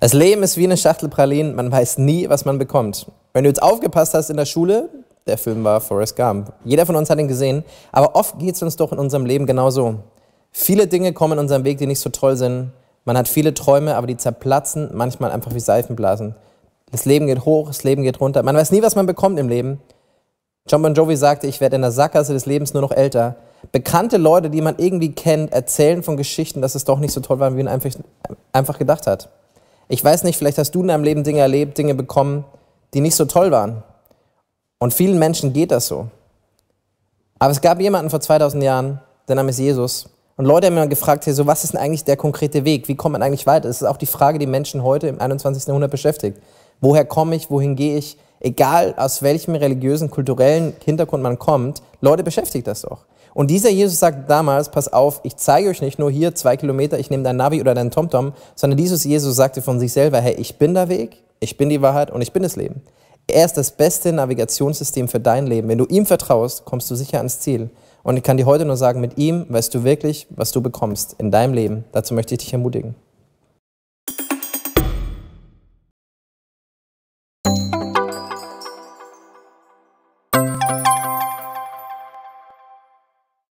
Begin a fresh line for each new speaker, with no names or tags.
Das Leben ist wie eine Schachtel Pralinen, man weiß nie, was man bekommt. Wenn du jetzt aufgepasst hast in der Schule, der Film war Forrest Gump. Jeder von uns hat ihn gesehen, aber oft geht es uns doch in unserem Leben genauso. Viele Dinge kommen in unserem Weg, die nicht so toll sind. Man hat viele Träume, aber die zerplatzen manchmal einfach wie Seifenblasen. Das Leben geht hoch, das Leben geht runter. Man weiß nie, was man bekommt im Leben. John Bon Jovi sagte, ich werde in der Sackgasse des Lebens nur noch älter. Bekannte Leute, die man irgendwie kennt, erzählen von Geschichten, dass es doch nicht so toll war, wie man einfach, einfach gedacht hat. Ich weiß nicht, vielleicht hast du in deinem Leben Dinge erlebt, Dinge bekommen, die nicht so toll waren. Und vielen Menschen geht das so. Aber es gab jemanden vor 2000 Jahren, der Name ist Jesus. Und Leute haben immer gefragt, hey, so, was ist denn eigentlich der konkrete Weg? Wie kommt man eigentlich weiter? Das ist auch die Frage, die Menschen heute im 21. Jahrhundert beschäftigt. Woher komme ich? Wohin gehe ich? Egal aus welchem religiösen, kulturellen Hintergrund man kommt, Leute beschäftigt das doch. Und dieser Jesus sagt damals, pass auf, ich zeige euch nicht nur hier zwei Kilometer, ich nehme dein Navi oder dein TomTom, sondern dieses Jesus sagte von sich selber, hey, ich bin der Weg, ich bin die Wahrheit und ich bin das Leben. Er ist das beste Navigationssystem für dein Leben. Wenn du ihm vertraust, kommst du sicher ans Ziel. Und ich kann dir heute nur sagen, mit ihm weißt du wirklich, was du bekommst in deinem Leben. Dazu möchte ich dich ermutigen.